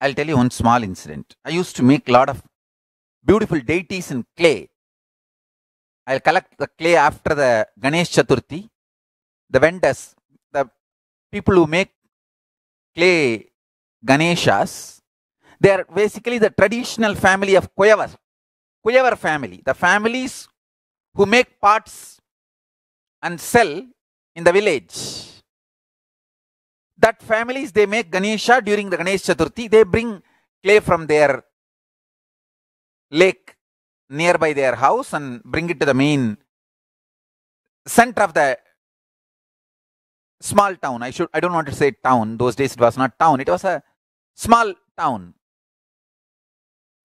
I'll tell you one small incident. I used to make a lot of beautiful deities in clay. I'll collect the clay after the Ganesh Chaturthi. The vendors, the people who make clay Ganeshas, they are basically the traditional family of Kuyavar. Kuyavar family, the families who make parts and sell in the village that families they make Ganesha during the Ganesh Chaturthi, they bring clay from their lake nearby their house and bring it to the main center of the small town. I should I don't want to say town. Those days it was not town, it was a small town.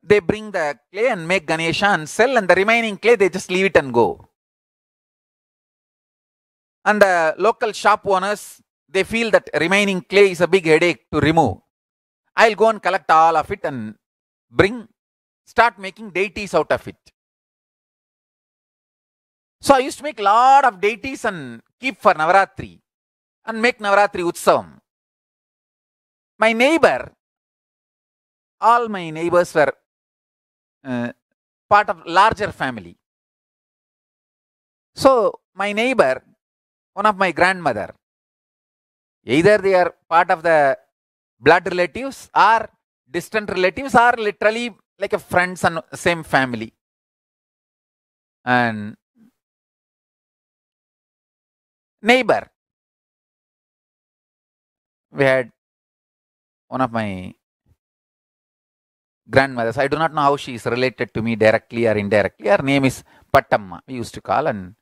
They bring the clay and make Ganesha and sell, and the remaining clay they just leave it and go. And the local shop owners they feel that remaining clay is a big headache to remove. I'll go and collect all of it and bring, start making deities out of it. So I used to make lot of deities and keep for Navaratri and make Navaratri Utsavam. My neighbor, all my neighbors were uh, part of larger family. So my neighbor, one of my grandmother, Either they are part of the blood relatives or distant relatives or literally like a friends and same family. And neighbor. We had one of my grandmothers. I do not know how she is related to me directly or indirectly. Her name is Patamma, we used to call, and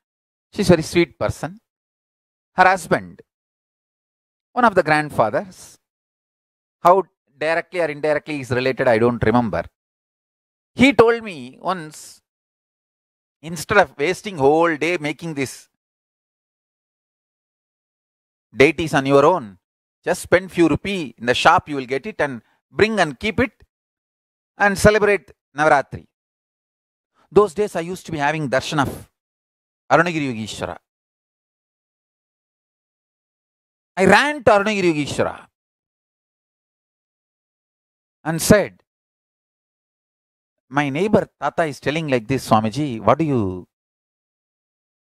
is a very sweet person. Her husband one of the grandfathers. How directly or indirectly is related, I don't remember. He told me once, instead of wasting whole day making this deities on your own, just spend few rupee in the shop, you will get it and bring and keep it and celebrate Navaratri. Those days I used to be having darshan of Arunagiri Yogeshwara. I ran to Arnagiri Yogeshwara and said, My neighbor Tata is telling like this, Swamiji, what do you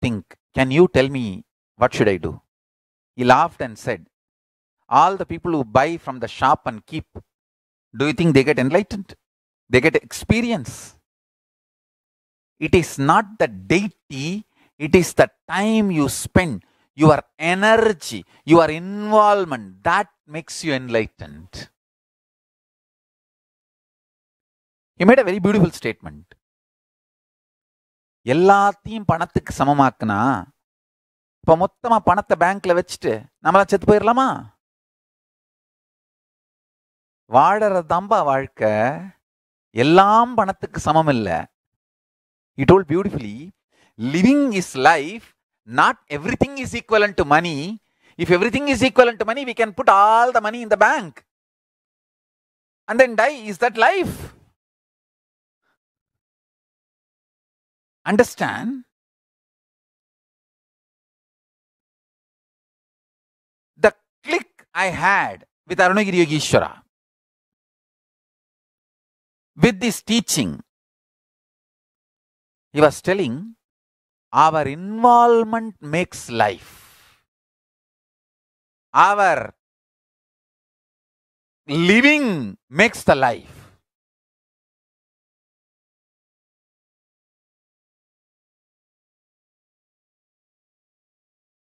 think? Can you tell me what should I do? He laughed and said, All the people who buy from the shop and keep, do you think they get enlightened? They get experience. It is not the deity, it is the time you spend your energy, your involvement, that makes you enlightened. You made a very beautiful statement. எல்லாத்தையும் பணத்துக்கு சமமாக்குனா இப்போ மொத்தமாக பணத்தை பேங்க்ல வச்சுட்டு நம்மளா செத்து போயிடலாமா வாழறதாம்பா வாழ்க்கை எல்லாம் பணத்துக்கு சமம் இல்லை it all beautifully living is life not everything is equivalent to money. If everything is equivalent to money, we can put all the money in the bank and then die. Is that life? Understand the click I had with Arunagiri Yogishwara, with this teaching. He was telling அவர் involvement makes life அவர் living makes the life